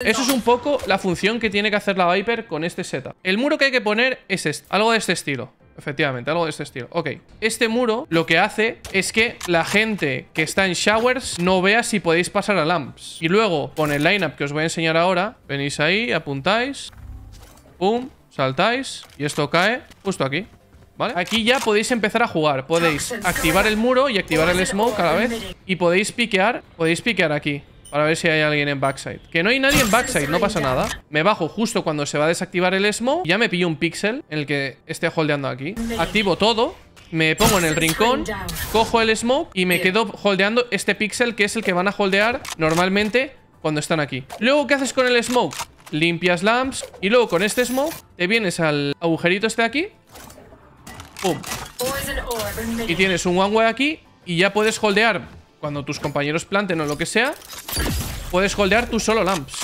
Eso es un poco la función que tiene que hacer la Viper con este setup. El muro que hay que poner es algo de este estilo. Efectivamente, algo de este estilo. Ok. Este muro lo que hace es que la gente que está en showers no vea si podéis pasar a lamps. Y luego, con el lineup que os voy a enseñar ahora, venís ahí, apuntáis. Pum, saltáis. Y esto cae justo aquí. ¿Vale? Aquí ya podéis empezar a jugar. Podéis activar el muro y activar el smoke a la vez. Y podéis piquear, podéis piquear aquí. Para ver si hay alguien en backside Que no hay nadie en backside, no pasa nada Me bajo justo cuando se va a desactivar el smoke Ya me pillo un pixel en el que esté holdeando aquí Activo todo me pongo en el rincón, cojo el smoke y me quedo holdeando este pixel que es el que van a holdear normalmente cuando están aquí. Luego, ¿qué haces con el smoke? Limpias lamps y luego con este smoke te vienes al agujerito este de aquí. ¡Pum! Y tienes un one way aquí y ya puedes holdear cuando tus compañeros planten o lo que sea, puedes holdear tú solo lamps.